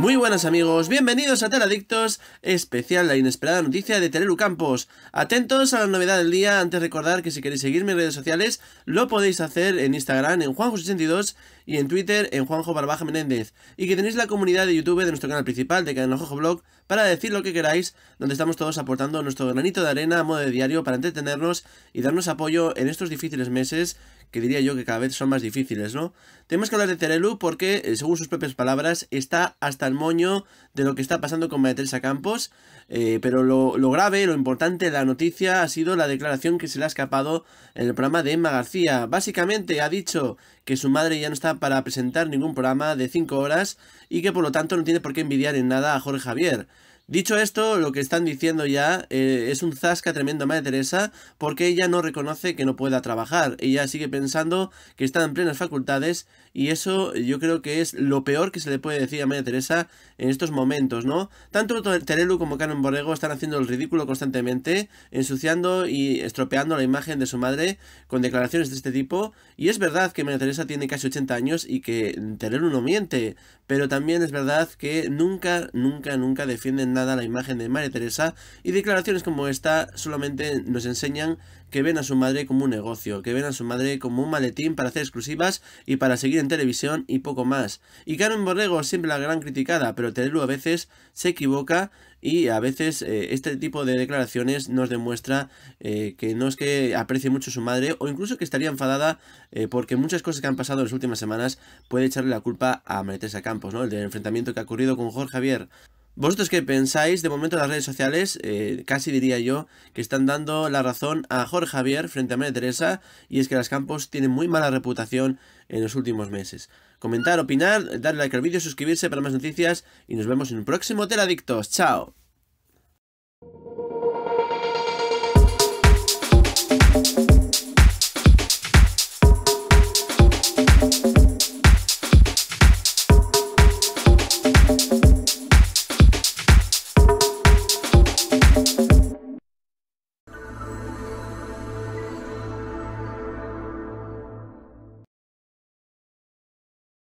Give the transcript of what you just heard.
Muy buenas amigos, bienvenidos a Teladictos, especial la inesperada noticia de Terelu Campos. Atentos a la novedad del día, antes de recordar que si queréis seguirme en redes sociales, lo podéis hacer en Instagram en juanjus 62 y en Twitter en Juanjo Barbaja Menéndez, y que tenéis la comunidad de YouTube de nuestro canal principal de canal Jojo Blog para decir lo que queráis, donde estamos todos aportando nuestro granito de arena a modo de diario para entretenernos y darnos apoyo en estos difíciles meses que diría yo que cada vez son más difíciles, ¿no? Tenemos que hablar de Terelu porque, eh, según sus propias palabras, está hasta el moño de lo que está pasando con Maetresa Campos, eh, pero lo, grave, lo importante de la noticia ha sido la declaración que se le ha escapado en el programa de Emma García. Básicamente ha dicho que su madre ya no está para presentar ningún programa de 5 horas y que por lo tanto no tiene por qué envidiar en nada a Jorge Javier. Dicho esto, lo que están diciendo ya eh, es un zasca tremendo a María Teresa porque ella no reconoce que no pueda trabajar. Ella sigue pensando que está en plenas facultades y eso yo creo que es lo peor que se le puede decir a María Teresa en estos momentos, ¿no? Tanto Terelu como Canon Borrego están haciendo el ridículo constantemente, ensuciando y estropeando la imagen de su madre con declaraciones de este tipo. Y es verdad que María Teresa tiene casi 80 años y que Terelu no miente, pero también es verdad que nunca, nunca, nunca defienden nada la imagen de María Teresa y declaraciones como esta solamente nos enseñan que ven a su madre como un negocio, que ven a su madre como un maletín para hacer exclusivas y para seguir en televisión y poco más. Y Karen Borrego siempre la gran criticada, pero Terelu a veces se equivoca y a veces eh, este tipo de declaraciones nos demuestra eh, que no es que aprecie mucho su madre o incluso que estaría enfadada eh, porque muchas cosas que han pasado en las últimas semanas puede echarle la culpa a María Teresa Campos, ¿no? El del enfrentamiento que ha ocurrido con Jorge Javier. ¿Vosotros qué pensáis? De momento las redes sociales, eh, casi diría yo, que están dando la razón a Jorge Javier frente a María Teresa, y es que las Campos tienen muy mala reputación en los últimos meses. Comentar, opinar, darle like al vídeo, suscribirse para más noticias, y nos vemos en un próximo Teladictos. ¡Chao!